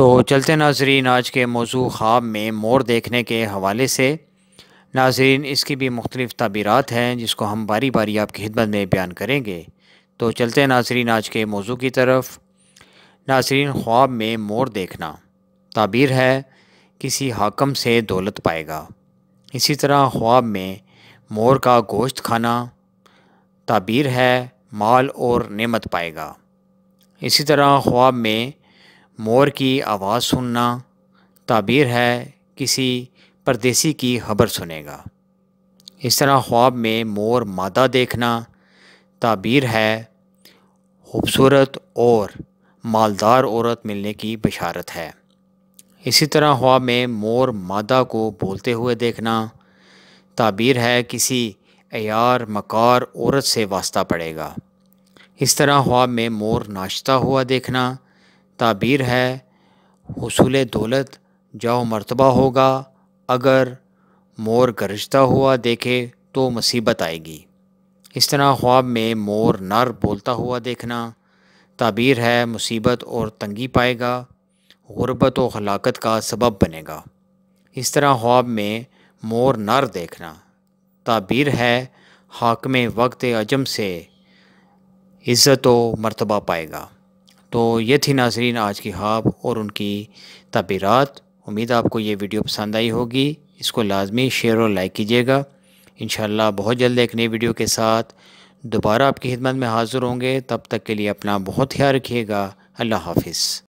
तो चलते नाजरीन आज के मौजू ख्वाब में मोर देखने के हवाले से नाजरीन इसकी भी मुख्तलिफ़ तबीरत हैं जिसको हम बारी बारी आपकी खिदमत में बयान करेंगे तो चलते नाजरीन आज के मौजू की तरफ नाजरीन ख्वाब में मोर देखना ताबीर है किसी हाकम से दौलत पाएगा इसी तरह ख्वाब में मोर का गोश्त खाना ताबीर है माल और नमत पाएगा इसी तरह ख्वाब में मोर की आवाज़ सुनना ताबीर है किसी परदेसी की खबर सुनेगा इस तरह ख्वाब में मोर मादा देखना ताबीर है खूबसूरत और मालदार औरत मिलने की बशारत है इसी तरह ख्वाब में मोर मादा को बोलते हुए देखना ताबीर है किसी अयार मकार औरत से वास्ता पड़ेगा इस तरह ख्वाब में मोर नाश्ता हुआ देखना ताबीर है हसूल दौलत जाओ मरतबा होगा अगर मोर गरजता हुआ देखे तो मुसीबत आएगी इस तरह ख्वाब में मोर नर बोलता हुआ देखना ताबीर है मुसीबत और तंगी पाएगा गुरबत व हलाकत का सबब बनेगा इस तरह ख्वाब में मोर नर देखना ताबीर है हाकम वक्त अजम से इज़्ज़त व मरतबा पाएगा तो ये थी नाजरीन आज की हाब और उनकी तबीरत उम्मीद आपको ये वीडियो पसंद आई होगी इसको लाजमी शेयर और लाइक कीजिएगा इन बहुत जल्द एक नई वीडियो के साथ दोबारा आपकी खिदमत में हाज़िर होंगे तब तक के लिए अपना बहुत ख्याल रखिएगा अल्लाह हाफिज़